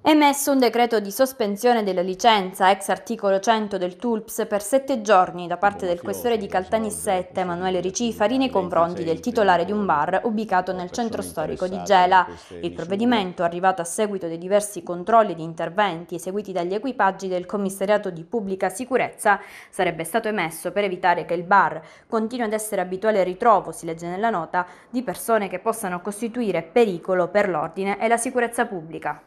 Emesso un decreto di sospensione della licenza ex articolo 100 del TULPS per sette giorni da parte del questore di diciamo, Caltanissette, Emanuele Ricifari nei confronti del titolare di un bar ubicato nel centro storico di Gela. Il provvedimento, arrivato a seguito dei diversi controlli ed interventi eseguiti dagli equipaggi del commissariato di pubblica sicurezza, sarebbe stato emesso per evitare che il bar continui ad essere abituale ritrovo, si legge nella nota, di persone che possano costituire pericolo per l'ordine e la sicurezza pubblica.